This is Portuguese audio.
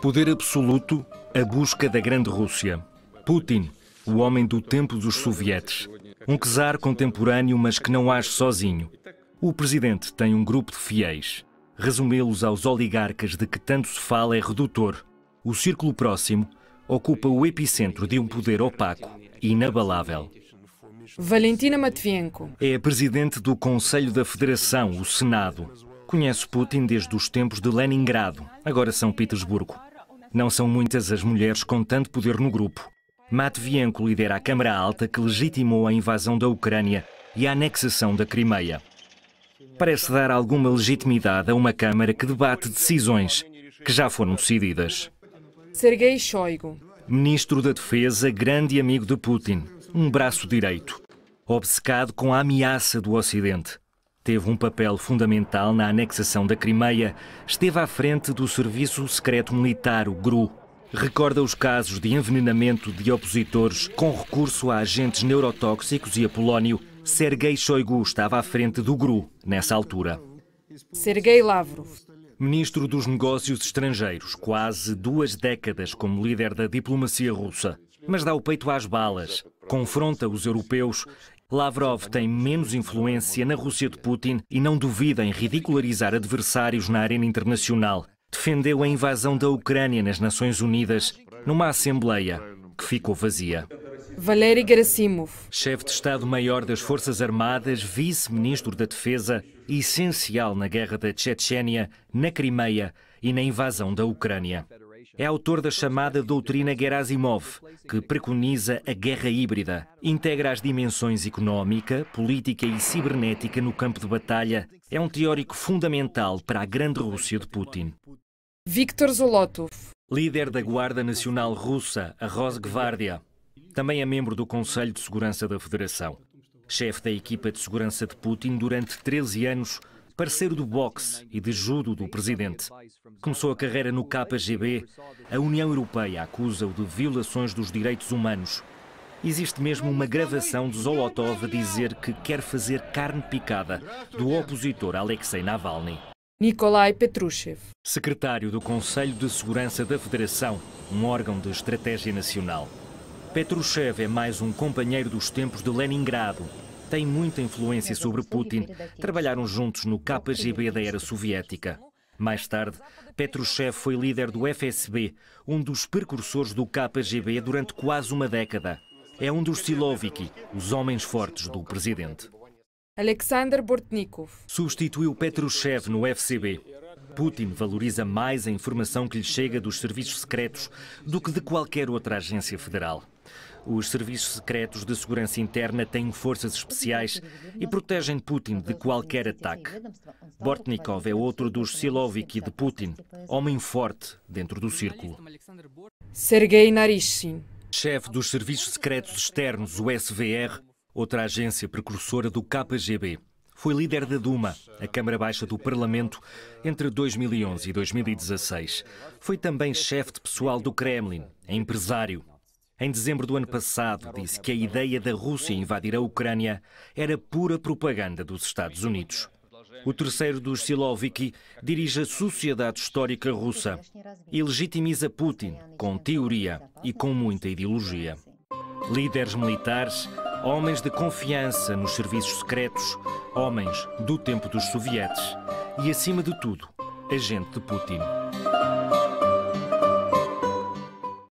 Poder absoluto, a busca da grande Rússia. Putin, o homem do tempo dos sovietes. Um czar contemporâneo, mas que não age sozinho. O presidente tem um grupo de fiéis. Resumi-los aos oligarcas de que tanto se fala é redutor. O círculo próximo ocupa o epicentro de um poder opaco e inabalável. Valentina Matvienko. É a presidente do Conselho da Federação, o Senado. Conhece Putin desde os tempos de Leningrado, agora São Petersburgo. Não são muitas as mulheres com tanto poder no grupo. Matvienko lidera a Câmara Alta que legitimou a invasão da Ucrânia e a anexação da Crimeia. Parece dar alguma legitimidade a uma Câmara que debate decisões que já foram decididas. Sergei Shoigu, ministro da Defesa, grande amigo de Putin, um braço direito, obcecado com a ameaça do Ocidente. Teve um papel fundamental na anexação da Crimeia. Esteve à frente do Serviço Secreto Militar, o GRU. Recorda os casos de envenenamento de opositores com recurso a agentes neurotóxicos e a polónio. Sergei Shoigu estava à frente do GRU nessa altura. Sergei Lavrov. Ministro dos Negócios Estrangeiros, quase duas décadas como líder da diplomacia russa, mas dá o peito às balas, confronta os europeus Lavrov tem menos influência na Rússia de Putin e não duvida em ridicularizar adversários na arena internacional. Defendeu a invasão da Ucrânia nas Nações Unidas, numa Assembleia que ficou vazia. Valery Gerasimov. Chefe de Estado-Maior das Forças Armadas, vice-ministro da Defesa, essencial na guerra da Chechênia, na Crimeia e na invasão da Ucrânia. É autor da chamada doutrina Gerasimov, que preconiza a guerra híbrida, integra as dimensões económica, política e cibernética no campo de batalha. É um teórico fundamental para a grande Rússia de Putin. Viktor Zolotov, líder da Guarda Nacional Russa, a Rosgvardia, também é membro do Conselho de Segurança da Federação. Chefe da equipa de segurança de Putin durante 13 anos, parceiro do boxe e de judo do presidente. Começou a carreira no KGB. A União Europeia acusa-o de violações dos direitos humanos. Existe mesmo uma gravação de Zolotov a dizer que quer fazer carne picada do opositor Alexei Navalny. Nikolai Petrushev. Secretário do Conselho de Segurança da Federação, um órgão de estratégia nacional. Petrushev é mais um companheiro dos tempos de Leningrado, tem muita influência sobre Putin. Trabalharam juntos no KGB da era soviética. Mais tarde, Petrushev foi líder do FSB, um dos precursores do KGB durante quase uma década. É um dos Siloviki, os homens fortes do presidente. Alexander Bortnikov substituiu Petrushev no FCB. Putin valoriza mais a informação que lhe chega dos serviços secretos do que de qualquer outra agência federal. Os serviços secretos de segurança interna têm forças especiais e protegem Putin de qualquer ataque. Bortnikov é outro dos Siloviki de Putin, homem forte dentro do círculo. Sergei Narishin. Chefe dos Serviços Secretos Externos, o SVR, outra agência precursora do KGB. Foi líder da Duma, a Câmara Baixa do Parlamento, entre 2011 e 2016. Foi também chefe de pessoal do Kremlin, é empresário. Em dezembro do ano passado, disse que a ideia da Rússia invadir a Ucrânia era pura propaganda dos Estados Unidos. O terceiro dos Siloviki dirige a sociedade histórica russa e legitimiza Putin com teoria e com muita ideologia. Líderes militares, homens de confiança nos serviços secretos, homens do tempo dos sovietes e, acima de tudo, agente de Putin.